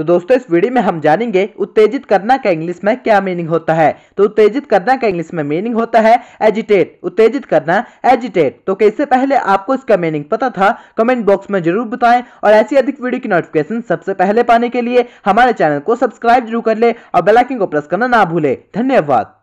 तो दोस्तों इस वीडियो में हम जानेंगे उत्तेजित करना का इंग्लिश में क्या मीनिंग होता है तो उत्तेजित करना का इंग्लिश में मीनिंग होता है एजिटेट उत्तेजित करना एजिटेट तो कैसे पहले आपको इसका मीनिंग पता था कमेंट बॉक्स में जरूर बताएं और ऐसी अधिक वीडियो की नोटिफिकेशन सबसे पहले पाने के लिए हमारे चैनल को सब्सक्राइब जरूर कर ले और बेलाइकिन को प्रेस करना ना भूले धन्यवाद